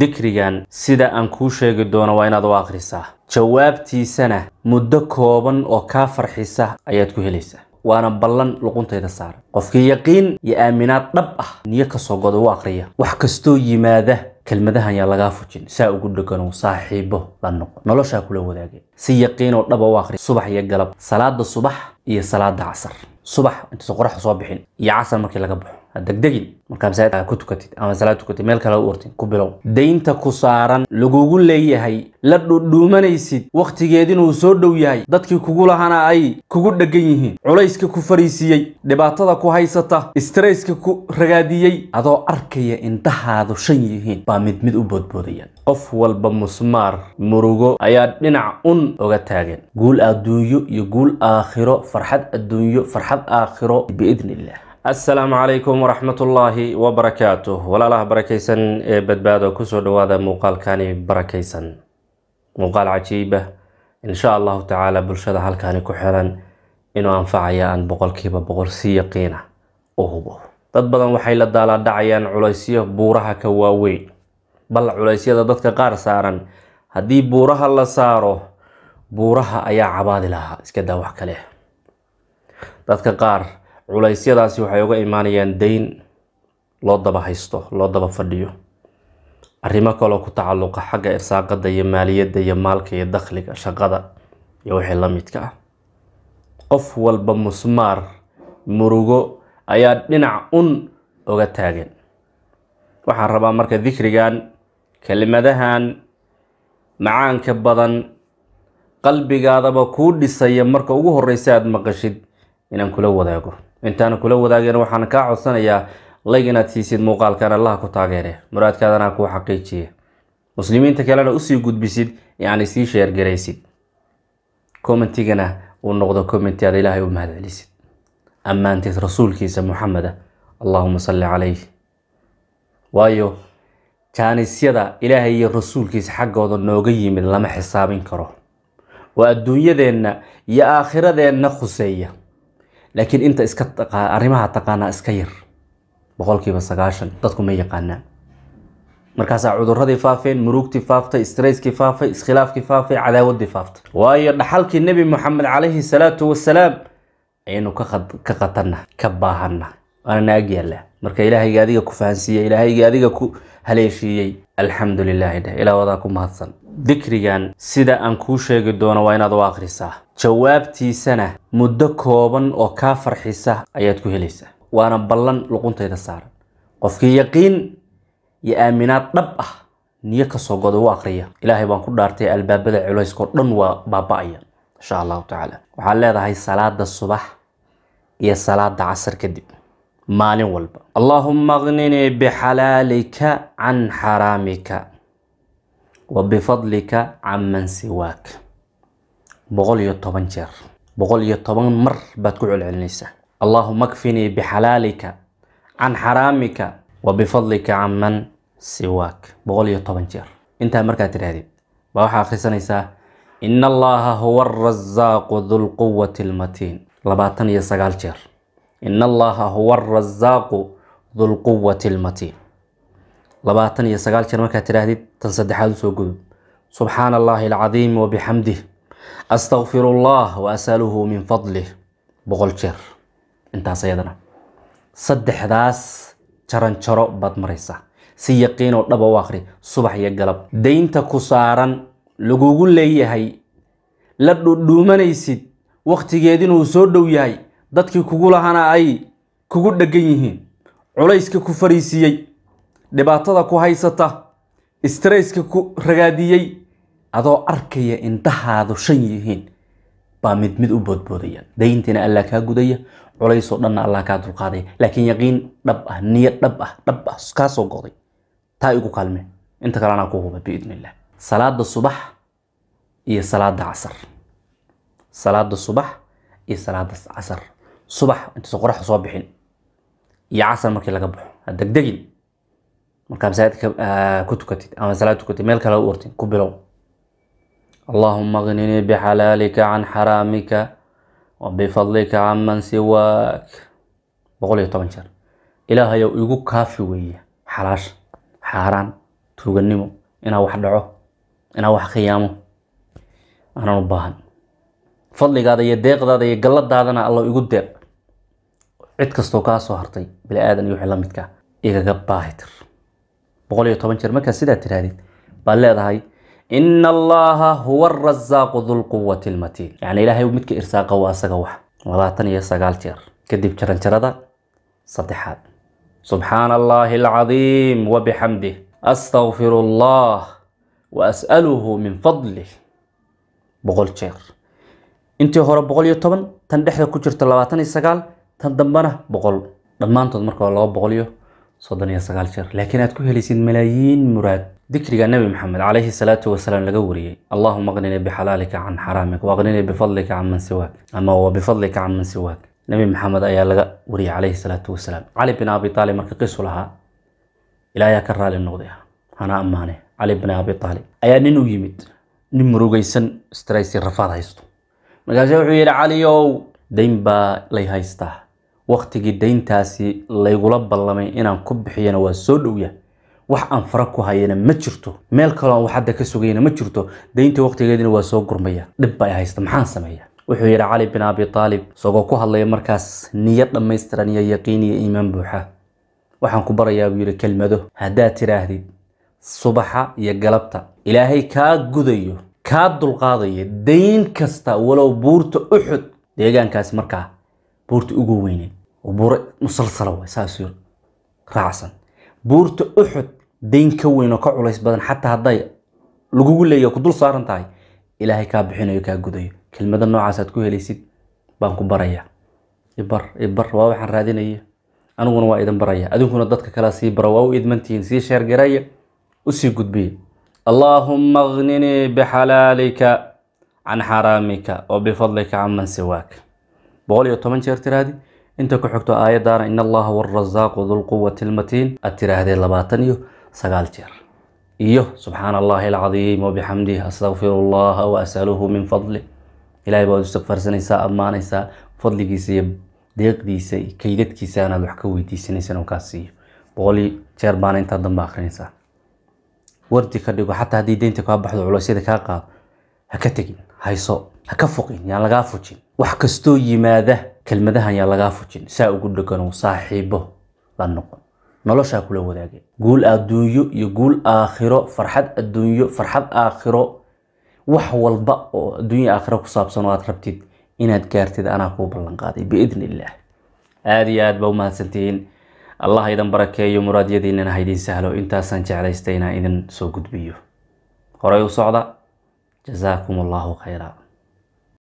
dikrigan sida aan kuu sheegi doono waa inaad u akhrisaa jawaabtiisana muddo kooban oo kaa farxisa ayaad ku helaysaa waana ballan luquntayda saaran qofkii yaqiin iyo aaminaad dhab ah niyo kasoo goda u akhriya wax kastoo yimaada kelmadahan yaa lagaa fujin saa ugu dhegano saaxiibo la noqon noloshaa kula wadaage si yaqiin yaqiinoo dhaba ah u akhri subax iyo galab salaadda subax iyo salaada casar subax intuusan qoraxda soo bixin iyo casar markii laga baxo degdegin markaa masaajidka ku tukatid ama meel kale u urtid ku bilow daynta ku saaran lagugu leeyahay la dhudhuumanaysid wakhtigeed inuu soo dhow yahay dadkii kugu lahana ay kugu dheggan yihiin culayska ku fariisiiyey dhibaatada ku haysata strayska ku ragaadiyey adoo arkaya indhahaadu shan yihiin baa mid mid u boodboodayaan qof walba musmaar murugo ayaa dhinac un oga taageen guul adduunyo iyo guul aakhiro farxad adduunyo farxad aakhiro biidni assalaamu calaykum waraxmatullaahi wabarakaatuh walaalaha barakaysan ee badbaado kusoo dhawaada muuqaalkani barakaysan muuqaal cajiiba ah. insha allahu tacaala bulshada halkaani ku xiran inuu anfacaya aan boqolkiiba boqol si yaqiina ah u hubo dad badan waxay la daalaadhacayaan culaysyo buuraha ka waaweyn bal culaysyada dadka qaar saaran haddii buuraha la saaro buuraha ayaa cabaadi lahaa iska daa wax kale dadka qaar culaysyadaasi waxay uga imaanayaan dayn loo daba haysto loo daba fadhiyo arrimo kaloo ku tacaluqa xagga irsaaqada iyo maaliyadda iyo maalka iyo dakhliga shaqada iyo wixii la midka ah qof walba musmaar murugo ayaa dhinac un oga taagan waxaan rabaa marka dikrigan kelimadahan macaanka badan qalbigaadaba kuu dhisaya marka ugu horreysa aad maqashid inaan kula wadaago intaan kula wadaageen waxaan kaa codsanayaa layg inaad siisid muuqaalkan allaha ku taageere muraadkaadana kuu xaqiijiye muslimiinta kalena usii gudbisid yani sii sheergaraysid commentigana uu noqdo commenti aad ilaahay u mahad celisid ammaanteed rasuulkiisa muxameda allahuma salli calayh waayo jaanisyada ilaahay iyo rasuulkiisa xaggooda nooga yimid lama xisaabin karo oo adduunyadeenna iyo aakhiradeenna khuseeya laakiin inta iska arrimaha taqaanaa iska yar boqolkiiba sagaashan dadku ma yaqaanaan markaasaa cuduradii faafeen murugtii faaftay strayskii faafay iskhilaafkii faafay cadaawadii faaftay waayo dhaxalkii nebi moxamed calayhi salaatu wasalaam ayaynu ka qatannahay ka baahannahay waana naag yaallaa marka ilaahayga adiga ku fahansiiyey ilaahayga adiga ku haleeshiiyey alxamdu lilaahi dheh ilaa wadaa ku mahadsan dikrigan sida aan kuu sheegi doono waa inaad u akhrisaa jawaabtiisana muddo kooban oo kaa farxisa ayaad ku helaysaa waana ballan luquntayda saaran qofkii yaqiin iyo aaminaad dhab ah niyo kasoo goda u aqriya ilaahay baan ku dhaartay albaabada culayskao dhan waa baaba-aya insha allahu tacaala waxaad leedahay salaada subax iyo salaada casar kadib maalin walba allaahuma akninii bixalaalika can xaraamika wa bifadlika can man siwaak boqol iyo toban jeer boqol iyo toban mar baad ku celcelinaysaa allaahuma kfinii bixalaalika can xaraamika wa bifadlika canman siwaak boqol iyo toban jeer intaa markaad tidhaahdid baa waxaa akhrisanaysaa in allaha huwa arasaaqu dulquwati almatiin labaatan iyo sagaal jeer in allaha huwa arasaaqu dulquwati almatiin labaatan iyo sagaal jeer markaad tidhaahdid tan saddexaad usoo gudub subxaana allahi alcadiim wabixamdih astaqfir allah wa asaluhu min fadlih boqol jeer intaas ayadana saddexdaas jaranjaro baad maraysaa si yaqiinoo dhaba u akhri subax iyo galab daynta ku saaran lagugu leeyahay la dhudhuumanaysid wakhtigeed inuu soo dhow yahay dadkii kugu lahana ay kugu dheggan yihiin culayska ku fariisiiyey dhibaatada ku haysata strayska ku ragaadiyey adoo arkaya indhahaadu shan yihiin baa midmid u boodboodaya dayntiina alla kaa gudaya culaysoo dhanna alla kaa dulqaadaya laakiin yaqiin dhab ah niya dhab ah dhab ah kaa goday taa igu kaalme inta kale ku huba biidn illah salaada subax iyo salaada casar salaada subax iyo salaada casar subax intaysa qoraxda soo bixin iyo casar markii laga baxo ha degdegin markaa masaajidka ku tukatid ama salaad tukatid meel kale u ortin ku bilow اللهم اغنني بحلالك عن حرامك وبفضلك عمن سواك boqol iyo toban jeer ilaahayow igu kaafi weeye xalaasha xaaraan tuuganimo inaa wax dhaco inaa wax khiyaamo aanan u baahan fadligaada iyo deeqdaada iyo galladaadana allo igu deeq cid kastoo kaa soo hartay bili aadan iyo wixii la midka igaga baahi tir boqol iyo toban jeer markaa sidaa in allaha huwa arasaaqu dulquwati lmatiin yani ilaahay midka irsaaqa waa asaga wax labaatan iyo sagaal jeer kadib jaranjarada saddexaad subxaana allahi alcadiim wabixamdih astaqfir allah wa as'aluhu min fadlih boqol jeer intii hore boqol iyo toban tan dhexda ku jirta labaatan iyo sagaal tan dambena boqol dhammaantood soddon iyo sagaal jeer laakiin aad ku helaysid malaayiin muraad dikriga nebi maxamed calayhi salaatu wasalaam laga wariyey allahuma aqninii bixalaalika can xaraamik waaqninii bifadlika can man siwaak ama wa bifadlika can man siwaak nebi maxamed ayaa laga wariyey calayhi salaatu wasalaam cali bin abi taalib marka qisu lahaa ilaayaa ka raali noqday hana ammaane cali bin abi taalib ayaa nin u yimid nin murugaysan straysi rafaad haysto markaase wuxuu yidhi cali ow dayn baa lay haystaa waktigii dayntaasi laygula ballamay inaan ku bixiyana waa soo dhowya wax aan fara ku hayana ma jirto meel kaloon wax hadda ka sugayna ma jirto dayntii waktigeedina waa soo gurmaya dhib bay haysta maxaan sameeya wuxuu yidhi cali bin abi taalib isagoo ku hadlaya markaas niyo dhammaystiran iyo yaqiin iyo iimaan buuxa waxaan ku barayaa buu yidhi kelmado haddaad tidhaahdid subaxa iyo galabta ilaahay kaa gudayo kaa dulqaadayo dayn kasta walow buurta uxud deegaankaas markaa buurta ugu weyneed buure musalsala waay saas yiri raacsan buurta uxud dayn ka weyn oo ka culays badan xataa hadday lagugu leeya ku saaran tahay ilaahay kaa bixinayo kaa gudayo kelmada noocaasaad ku helaysid baan ku barayaa ibar ibar waa waxaan raadinaya aniguna waa idin baraya adinkuna dadka kale sii bara waa u idmantihiin sii sheergaraya usii gudbiya allaahumma agninii bixalaalika can xaraamika wa bifadlika canman siwaaka boqol iyo toban jeer tiraadi inta ku xigto aayaddaana in allaha warasaaqu dulquwati lmatiin aad tiraahdee labaatan iyo sagaal jeer iyo subxaana allahi alcadiim wabixamdih astaqfiru allaha wa asaluhu min fadli ilahay baad istakfarsanaysaa ammaanaysaa fadligiisa iyo deeqdiisa kaydadkiisa anaad wax ka weydiisanaysan oo kaa siiyo boqol jeer baana intaa damba akrinaysaa wardi ka dhigo xataa haddii deynta kaa baxdo culeysyada kaa qaado ha ka tegin hayso ha ka foqin yaan lagaa fujin wax kastoo yimaada kelmadahan yaa lagaa fujin saa ugu dhegano saaxiibo la noqon noloshaa kula wadaage guul adduunyo iyo guul aakhiro farxad adduunyo farxad aakhiro wax walba oo adduunya aakhiro ku saabsan oo aad rabtid inaad gaartid anaa kuu ballanqaaday biidni illaah aada iyo aad baa umahadsantihiin allah idan barakeeyo muraadyadiinana haydin sahlo intaasaan jeclaystay idin soo gudbiyo horey u socda jasaakum allahu khayra